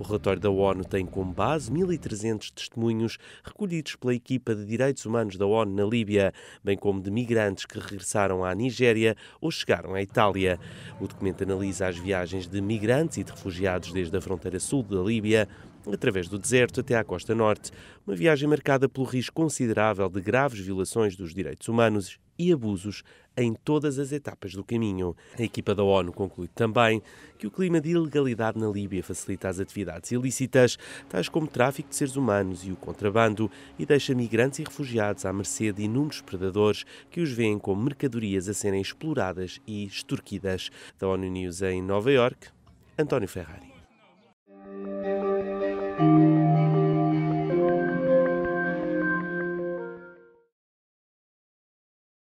O relatório da ONU tem como base 1.300 testemunhos recolhidos pela equipa de direitos humanos da ONU na Líbia, bem como de migrantes que regressaram à Nigéria ou chegaram à Itália. O documento analisa as viagens de migrantes e de refugiados desde a fronteira sul da Líbia através do deserto até à costa norte, uma viagem marcada pelo risco considerável de graves violações dos direitos humanos e abusos em todas as etapas do caminho. A equipa da ONU conclui também que o clima de ilegalidade na Líbia facilita as atividades ilícitas, tais como o tráfico de seres humanos e o contrabando, e deixa migrantes e refugiados à mercê de inúmeros predadores que os veem como mercadorias a serem exploradas e extorquidas. Da ONU News em Nova York, António Ferrari. Thank you.